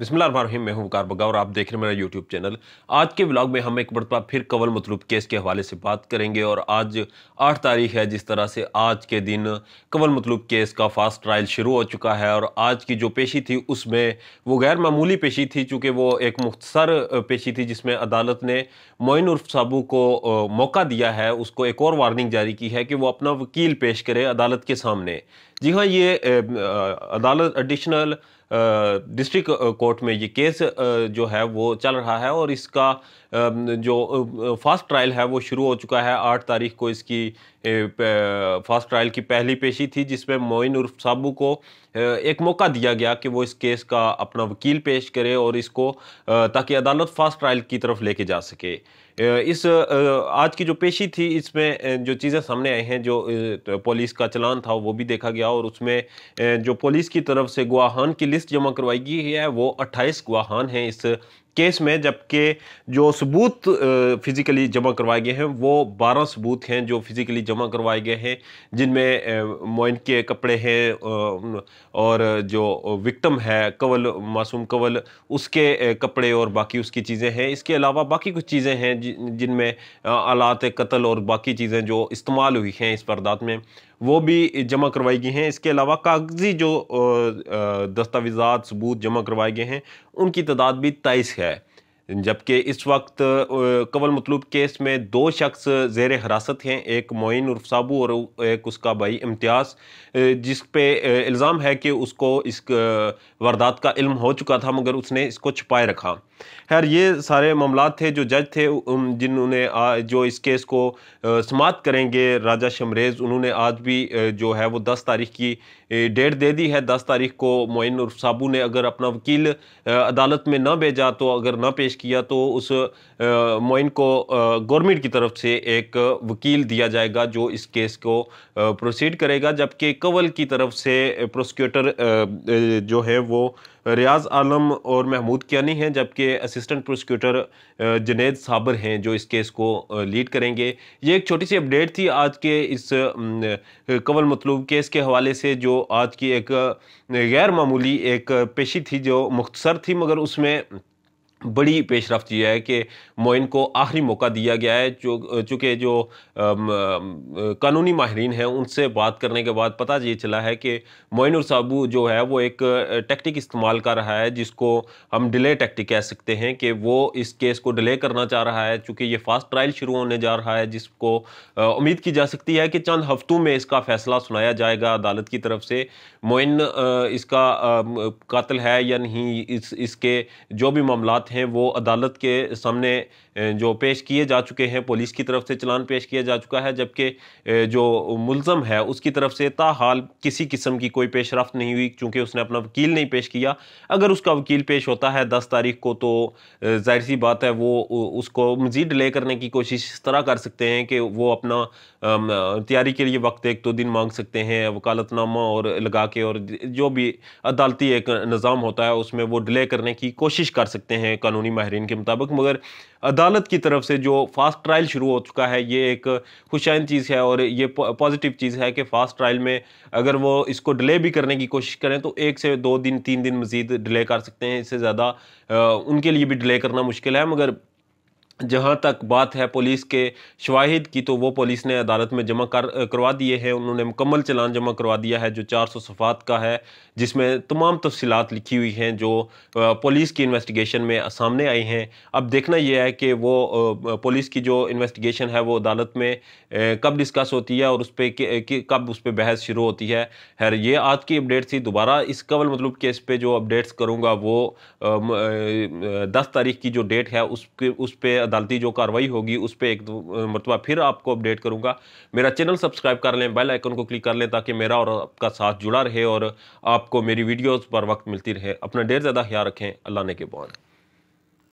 बिस्मिल्लाम मैं हूं वकार बगा और आप देख रहे हैं मेरा यूट्यूब चैनल आज के व्लॉग में हम एक मरतबा फिर कवल मतलूब केस के हवाले से बात करेंगे और आज आठ तारीख है जिस तरह से आज के दिन कवल मतलूब केस का फास्ट ट्रायल शुरू हो चुका है और आज की जो पेशी थी उसमें वो गैर मामूली पेशी थी चूँकि वो एक मुख्तसर पेशी थी जिसमें अदालत ने मोइन उर्फ साबू को मौका दिया है उसको एक और वार्निंग जारी की है कि वो अपना वकील पेश करे अदालत के सामने जी हाँ ये अदालत एडिशनल डिस्ट्रिक्ट कोर्ट में ये केस जो है वो चल रहा है और इसका जो फास्ट ट्रायल है वो शुरू हो चुका है आठ तारीख को इसकी फास्ट ट्रायल की पहली पेशी थी जिसमें मोइन उर्फ साबू को एक मौका दिया गया कि वो इस केस का अपना वकील पेश करे और इसको ताकि अदालत फास्ट ट्रायल की तरफ लेके जा सके इस आज की जो पेशी थी इसमें जो चीज़ें सामने आई हैं जो तो पुलिस का चलान था वो भी देखा गया और उसमें जो पुलिस की तरफ से गुआहान की लिस्ट जमा करवाई गई है वो 28 गुआहान हैं इस केस में जबकि जो सबूत फिज़िकली जमा करवाए गए हैं वो बारह सबूत हैं जो फिज़िकली जमा करवाए गए हैं जिनमें मोइन के कपड़े हैं और जो विक्टम है कवल मासूम कवल उसके कपड़े और बाकी उसकी चीज़ें हैं इसके अलावा बाकी कुछ चीज़ें हैं जिनमें आलात कत्ल और बाकी चीज़ें जो इस्तेमाल हुई हैं इस वारदात में वो भी जमा करवाई गई हैं इसके अलावा कागजी जो दस्तावेजात सबूत जमा करवाए गए हैं उनकी तादाद भी तेईस है जबकि इस वक्त कवल मतलूब केस में दो शख्स जेर हरासत हैं एक मोइन उर्फ साबू और एक उसका भाई इम्तियाज़ जिस पे इल्ज़ाम है कि उसको इस वारदात का इल्म हो चुका था मगर उसने इसको छुपाए रखा खैर ये सारे मामला थे जो जज थे जिन्होंने जो इस केस को समाप्त करेंगे राजा शमरेज़ उन्होंने आज भी जो है वो दस तारीख की डेट दे दी है दस तारीख को मोइन उर्फ साबू ने अगर अपना वकील अदालत में ना भेजा तो अगर ना पेश किया तो उस मोइन को गवर्नमेंट की तरफ से एक वकील दिया जाएगा जो इस केस को प्रोसीड करेगा जबकि कवल की तरफ से प्रोसिक्यूटर जो है वो रियाज आलम और महमूद कियानी हैं जबकि असिस्टेंट प्रोसिक्यूटर जनेद साबर हैं जो इस केस को लीड करेंगे ये एक छोटी सी अपडेट थी आज के इस कवल मतलूब केस के हवाले से जो आज की एक गैर मामूली एक पेशी थी जो मुख्तसर थी मगर उसमें बड़ी पेशरफ्त यह है कि मोइन को आखिरी मौका दिया गया है जो चूँकि जो कानूनी माहरीन हैं उनसे बात करने के बाद पता ये चला है कि मोइन और साबू जो है वो एक टैक्टिक इस्तेमाल कर रहा है जिसको हम डिले टैक्टिक कह सकते हैं कि वो इस केस को डिले करना चाह रहा है चूँकि ये फास्ट ट्रायल शुरू होने जा रहा है जिसको उम्मीद की जा सकती है कि चंद हफ्तों में इसका फ़ैसला सुनाया जाएगा अदालत की तरफ से मोइन इसका कतल है या नहीं इस इसके जो भी मामला हैं वो अदालत के सामने जो पेश किए जा चुके हैं पुलिस की तरफ से चलान पेश किया जा चुका है जबकि जो मुलम है उसकी तरफ से ताहाल किसी किस्म की कोई पेशरफ नहीं हुई क्योंकि उसने अपना वकील नहीं पेश किया अगर उसका वकील पेश होता है दस तारीख को तो जाहिर सी बात है वो उसको मज़ीद डिले करने की कोशिश इस तरह कर सकते हैं कि वो अपना तैयारी के लिए वक्त एक दो तो दिन मांग सकते हैं वकालतनामा और लगा के और जो भी अदालती एक निज़ाम होता है उसमें वो डिले करने की कोशिश कर सकते हैं कानूनी माहरीन के मुताबिक मगर अदालत की तरफ से जो फास्ट ट्रायल शुरू हो चुका है ये एक खुशाइन चीज़ है और ये पॉजिटिव चीज़ है कि फास्ट ट्रायल में अगर वो इसको डिले भी करने की कोशिश करें तो एक से दो दिन तीन दिन मज़ीद डिले कर सकते हैं इससे ज़्यादा उनके लिए भी डिले करना मुश्किल है मगर जहाँ तक बात है पुलिस के शवाहिद की तो वो पुलिस ने अदालत में जमा कर करवा दिए हैं उन्होंने मुकम्मल चलान जमा करवा दिया है जो 400 सफ़ात का है जिसमें तमाम तफसीत लिखी हुई हैं जो पुलिस की इन्वेस्टिगेशन में सामने आई हैं अब देखना यह है कि वो पुलिस की जो इन्वेस्टिगेशन है वो अदालत में कब डिस्कस होती है और उस पर कब उस पर बहस शुरू होती है खैर ये आज की अपडेट थी दोबारा इस कवल मतलब केस पर जो अपडेट्स करूँगा वो दस तारीख की जो डेट है उस उस पर अदालती जो कार्रवाई होगी उस पर एक मरतबा फिर आपको अपडेट करूँगा मेरा चैनल सब्सक्राइब कर लें बेल आइकन को क्लिक कर लें ताकि मेरा और आपका साथ जुड़ा रहे और आपको मेरी वीडियोज़ पर वक्त मिलती रहे अपना ढेर ज़्यादा ख्याल रखें अल्लाह ने के बाद